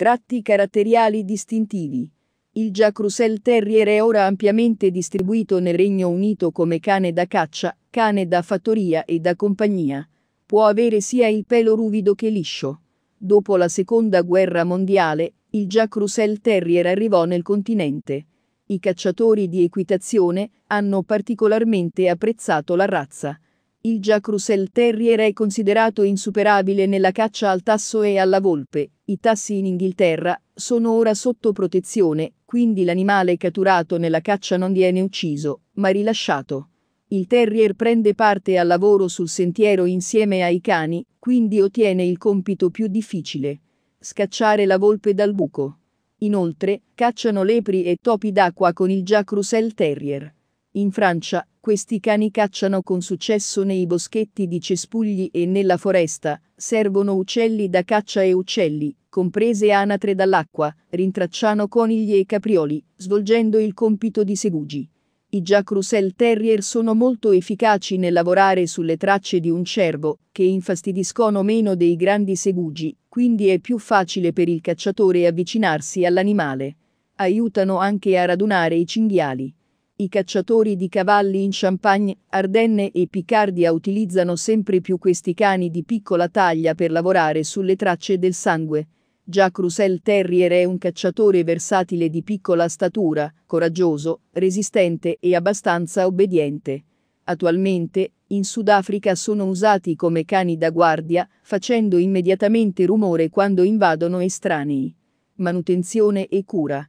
Tratti caratteriali distintivi. Il Jack Russell Terrier è ora ampiamente distribuito nel Regno Unito come cane da caccia, cane da fattoria e da compagnia. Può avere sia il pelo ruvido che liscio. Dopo la Seconda Guerra Mondiale, il Jack Russell Terrier arrivò nel continente. I cacciatori di equitazione hanno particolarmente apprezzato la razza. Il Jack Russell Terrier è considerato insuperabile nella caccia al tasso e alla volpe. I tassi in Inghilterra sono ora sotto protezione, quindi l'animale catturato nella caccia non viene ucciso, ma rilasciato. Il terrier prende parte al lavoro sul sentiero insieme ai cani, quindi ottiene il compito più difficile. Scacciare la volpe dal buco. Inoltre, cacciano lepri e topi d'acqua con il Jack Russell Terrier. In Francia, questi cani cacciano con successo nei boschetti di cespugli e nella foresta, servono uccelli da caccia e uccelli, comprese anatre dall'acqua, rintracciano conigli e caprioli, svolgendo il compito di segugi. I Jack Russell Terrier sono molto efficaci nel lavorare sulle tracce di un cervo, che infastidiscono meno dei grandi segugi, quindi è più facile per il cacciatore avvicinarsi all'animale. Aiutano anche a radunare i cinghiali. I cacciatori di cavalli in Champagne, Ardenne e Picardia utilizzano sempre più questi cani di piccola taglia per lavorare sulle tracce del sangue. Jacques Roussel Terrier è un cacciatore versatile di piccola statura, coraggioso, resistente e abbastanza obbediente. Attualmente, in Sudafrica sono usati come cani da guardia, facendo immediatamente rumore quando invadono estranei. Manutenzione e cura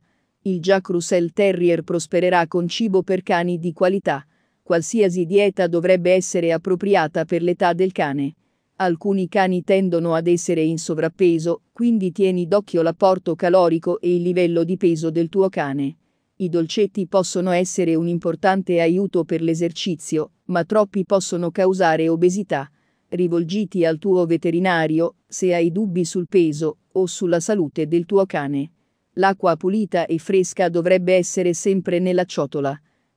il Jack Russell Terrier prospererà con cibo per cani di qualità. Qualsiasi dieta dovrebbe essere appropriata per l'età del cane. Alcuni cani tendono ad essere in sovrappeso, quindi tieni d'occhio l'apporto calorico e il livello di peso del tuo cane. I dolcetti possono essere un importante aiuto per l'esercizio, ma troppi possono causare obesità. Rivolgiti al tuo veterinario se hai dubbi sul peso o sulla salute del tuo cane. L'acqua pulita e fresca dovrebbe essere sempre nella ciotola.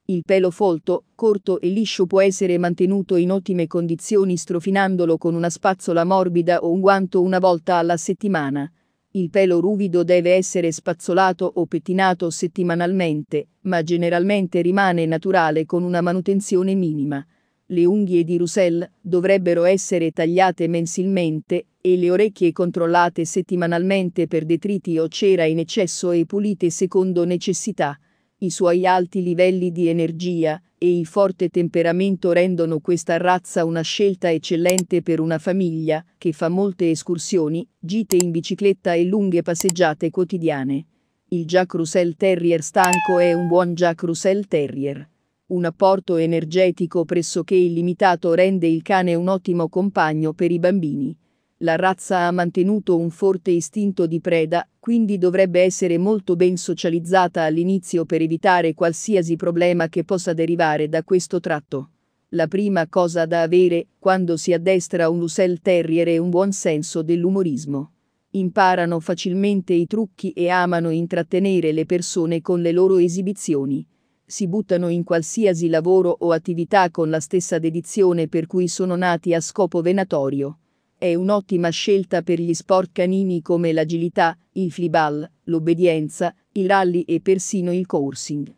Il pelo folto, corto e liscio può essere mantenuto in ottime condizioni strofinandolo con una spazzola morbida o un guanto una volta alla settimana. Il pelo ruvido deve essere spazzolato o pettinato settimanalmente, ma generalmente rimane naturale con una manutenzione minima le unghie di Russell dovrebbero essere tagliate mensilmente e le orecchie controllate settimanalmente per detriti o cera in eccesso e pulite secondo necessità. I suoi alti livelli di energia e il forte temperamento rendono questa razza una scelta eccellente per una famiglia che fa molte escursioni, gite in bicicletta e lunghe passeggiate quotidiane. Il Jack Russell Terrier stanco è un buon Jack Russell Terrier. Un apporto energetico pressoché illimitato rende il cane un ottimo compagno per i bambini. La razza ha mantenuto un forte istinto di preda, quindi dovrebbe essere molto ben socializzata all'inizio per evitare qualsiasi problema che possa derivare da questo tratto. La prima cosa da avere, quando si addestra un Usel Terrier, è un buon senso dell'umorismo. Imparano facilmente i trucchi e amano intrattenere le persone con le loro esibizioni si buttano in qualsiasi lavoro o attività con la stessa dedizione per cui sono nati a scopo venatorio. È un'ottima scelta per gli sport canini come l'agilità, il fliball, l'obbedienza, il rally e persino il coursing.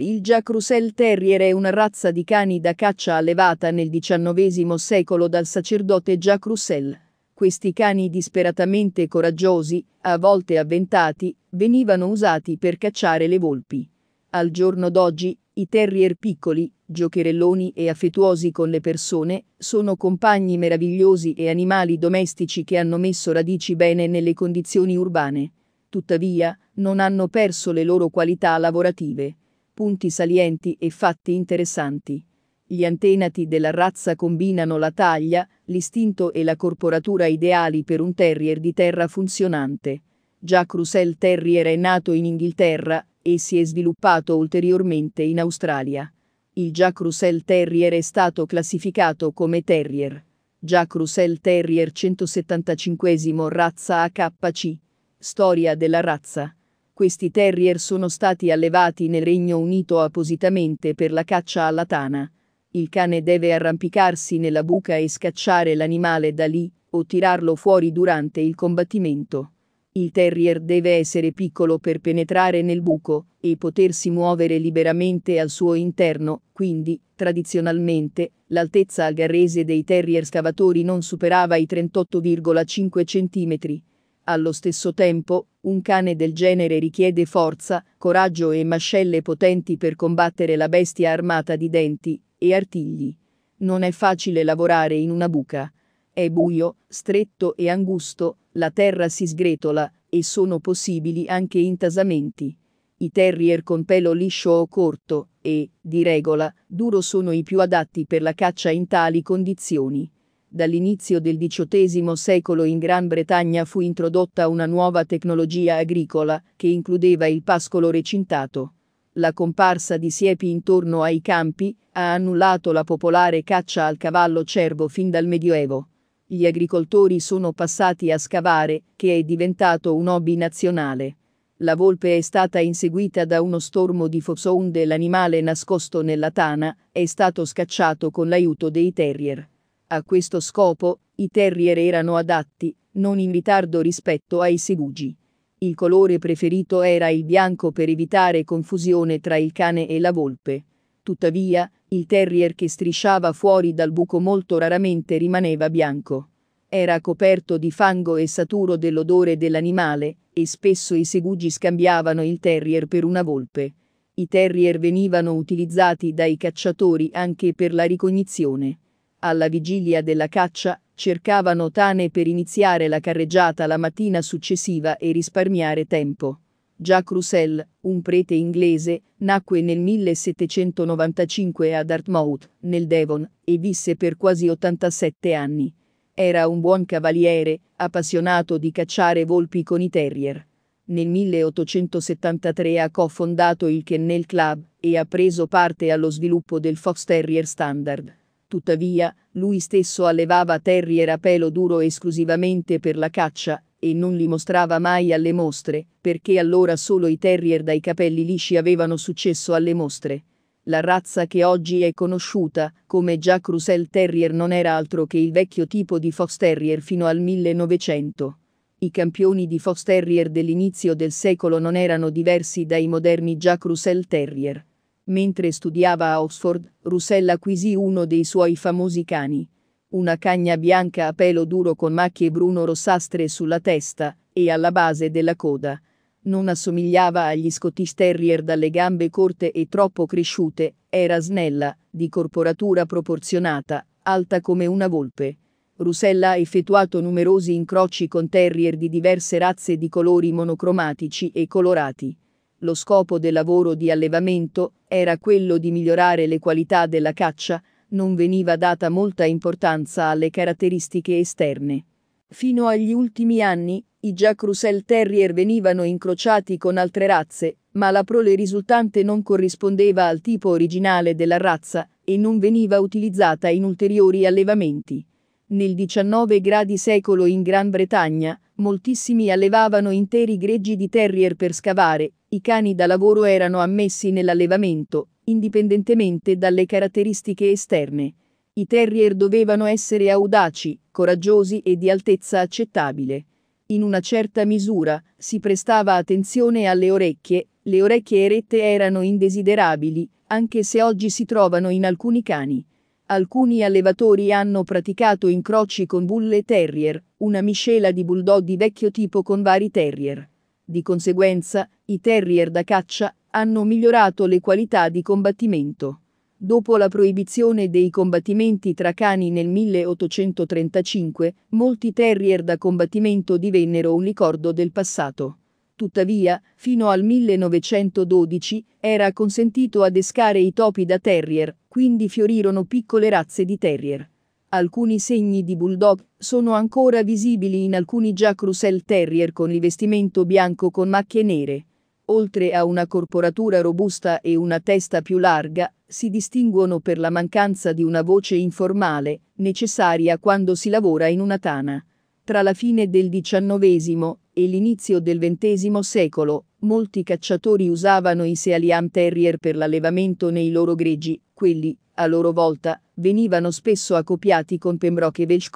Il Jack Russell Terrier è una razza di cani da caccia allevata nel XIX secolo dal sacerdote Jack Russell. Questi cani disperatamente coraggiosi, a volte avventati, venivano usati per cacciare le volpi. Al giorno d'oggi, i terrier piccoli, giocherelloni e affettuosi con le persone, sono compagni meravigliosi e animali domestici che hanno messo radici bene nelle condizioni urbane. Tuttavia, non hanno perso le loro qualità lavorative. Punti salienti e fatti interessanti. Gli antenati della razza combinano la taglia, l'istinto e la corporatura ideali per un terrier di terra funzionante. Jack Russell Terrier è nato in Inghilterra e si è sviluppato ulteriormente in Australia. Il Jack Russell Terrier è stato classificato come terrier. Jack Russell Terrier 175 razza AKC. Storia della razza. Questi terrier sono stati allevati nel Regno Unito appositamente per la caccia alla tana. Il cane deve arrampicarsi nella buca e scacciare l'animale da lì, o tirarlo fuori durante il combattimento. Il terrier deve essere piccolo per penetrare nel buco e potersi muovere liberamente al suo interno, quindi, tradizionalmente, l'altezza algarrese dei terrier scavatori non superava i 38,5 cm. Allo stesso tempo, un cane del genere richiede forza, coraggio e mascelle potenti per combattere la bestia armata di denti, e artigli. Non è facile lavorare in una buca. È buio, stretto e angusto, la terra si sgretola e sono possibili anche intasamenti. I terrier con pelo liscio o corto e, di regola, duro sono i più adatti per la caccia in tali condizioni. Dall'inizio del XVIII secolo in Gran Bretagna fu introdotta una nuova tecnologia agricola, che includeva il pascolo recintato la comparsa di siepi intorno ai campi ha annullato la popolare caccia al cavallo cervo fin dal Medioevo. Gli agricoltori sono passati a scavare, che è diventato un hobby nazionale. La volpe è stata inseguita da uno stormo di fosonde e l'animale nascosto nella tana è stato scacciato con l'aiuto dei terrier. A questo scopo, i terrier erano adatti, non in ritardo rispetto ai segugi. Il colore preferito era il bianco per evitare confusione tra il cane e la volpe. Tuttavia, il terrier che strisciava fuori dal buco molto raramente rimaneva bianco. Era coperto di fango e saturo dell'odore dell'animale, e spesso i segugi scambiavano il terrier per una volpe. I terrier venivano utilizzati dai cacciatori anche per la ricognizione. Alla vigilia della caccia, cercavano tane per iniziare la carreggiata la mattina successiva e risparmiare tempo. Jack Russell, un prete inglese, nacque nel 1795 a Dartmouth, nel Devon, e visse per quasi 87 anni. Era un buon cavaliere, appassionato di cacciare volpi con i terrier. Nel 1873 ha cofondato il Kennel Club e ha preso parte allo sviluppo del Fox Terrier Standard. Tuttavia, lui stesso allevava terrier a pelo duro esclusivamente per la caccia, e non li mostrava mai alle mostre, perché allora solo i terrier dai capelli lisci avevano successo alle mostre. La razza che oggi è conosciuta come Jack Russell Terrier non era altro che il vecchio tipo di Fox Terrier fino al 1900. I campioni di Fox Terrier dell'inizio del secolo non erano diversi dai moderni Jack Russell Terrier. Mentre studiava a Oxford, Russell acquisì uno dei suoi famosi cani. Una cagna bianca a pelo duro con macchie bruno-rossastre sulla testa e alla base della coda. Non assomigliava agli Scottish Terrier dalle gambe corte e troppo cresciute, era snella, di corporatura proporzionata, alta come una volpe. Rusella ha effettuato numerosi incroci con terrier di diverse razze di colori monocromatici e colorati. Lo scopo del lavoro di allevamento era quello di migliorare le qualità della caccia, non veniva data molta importanza alle caratteristiche esterne. Fino agli ultimi anni, i Jack Russell Terrier venivano incrociati con altre razze, ma la prole risultante non corrispondeva al tipo originale della razza e non veniva utilizzata in ulteriori allevamenti. Nel XIX secolo in Gran Bretagna, moltissimi allevavano interi greggi di terrier per scavare, i cani da lavoro erano ammessi nell'allevamento, indipendentemente dalle caratteristiche esterne. I terrier dovevano essere audaci, coraggiosi e di altezza accettabile. In una certa misura si prestava attenzione alle orecchie, le orecchie erette erano indesiderabili, anche se oggi si trovano in alcuni cani. Alcuni allevatori hanno praticato incroci con bulle terrier, una miscela di bulldog di vecchio tipo con vari terrier. Di conseguenza, i terrier da caccia hanno migliorato le qualità di combattimento. Dopo la proibizione dei combattimenti tra cani nel 1835, molti terrier da combattimento divennero un ricordo del passato. Tuttavia, fino al 1912, era consentito adescare i topi da terrier, quindi fiorirono piccole razze di terrier. Alcuni segni di bulldog sono ancora visibili in alcuni Jack Russell Terrier con rivestimento bianco con macchie nere. Oltre a una corporatura robusta e una testa più larga, si distinguono per la mancanza di una voce informale, necessaria quando si lavora in una tana. Tra la fine del XIX e l'inizio del XX secolo, molti cacciatori usavano i Sealian Terrier per l'allevamento nei loro greggi, quelli, a loro volta, venivano spesso accoppiati con Pembroke Welsh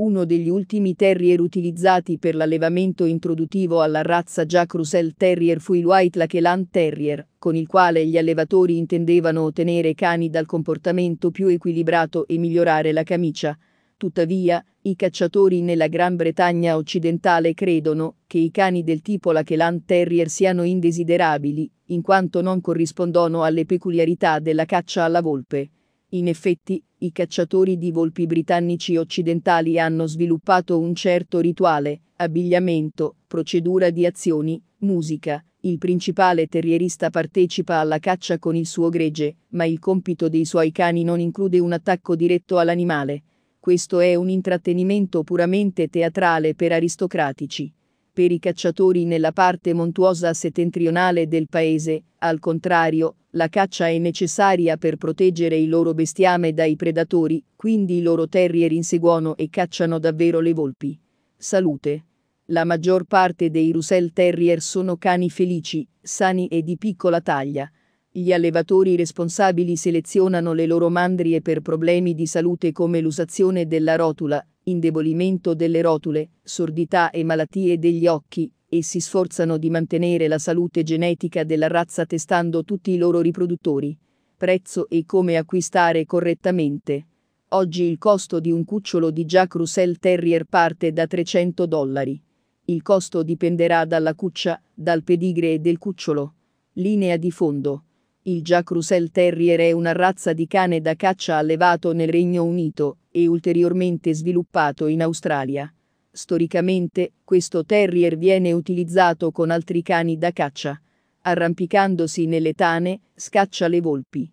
Uno degli ultimi terrier utilizzati per l'allevamento introduttivo alla razza Jack Russell Terrier fu il White Lakeland Terrier, con il quale gli allevatori intendevano ottenere cani dal comportamento più equilibrato e migliorare la camicia, Tuttavia, i cacciatori nella Gran Bretagna occidentale credono che i cani del tipo Lachelan Terrier siano indesiderabili, in quanto non corrispondono alle peculiarità della caccia alla volpe. In effetti, i cacciatori di volpi britannici occidentali hanno sviluppato un certo rituale, abbigliamento, procedura di azioni, musica. Il principale terrierista partecipa alla caccia con il suo gregge, ma il compito dei suoi cani non include un attacco diretto all'animale. Questo è un intrattenimento puramente teatrale per aristocratici. Per i cacciatori nella parte montuosa settentrionale del paese, al contrario, la caccia è necessaria per proteggere il loro bestiame dai predatori, quindi i loro terrier inseguono e cacciano davvero le volpi. Salute. La maggior parte dei Russell Terrier sono cani felici, sani e di piccola taglia. Gli allevatori responsabili selezionano le loro mandrie per problemi di salute come l'usazione della rotula, indebolimento delle rotule, sordità e malattie degli occhi, e si sforzano di mantenere la salute genetica della razza testando tutti i loro riproduttori. Prezzo e come acquistare correttamente. Oggi il costo di un cucciolo di Jack Russell Terrier parte da 300 dollari. Il costo dipenderà dalla cuccia, dal pedigree e del cucciolo. Linea di fondo. Il Jack Russell Terrier è una razza di cane da caccia allevato nel Regno Unito e ulteriormente sviluppato in Australia. Storicamente, questo terrier viene utilizzato con altri cani da caccia. Arrampicandosi nelle tane, scaccia le volpi.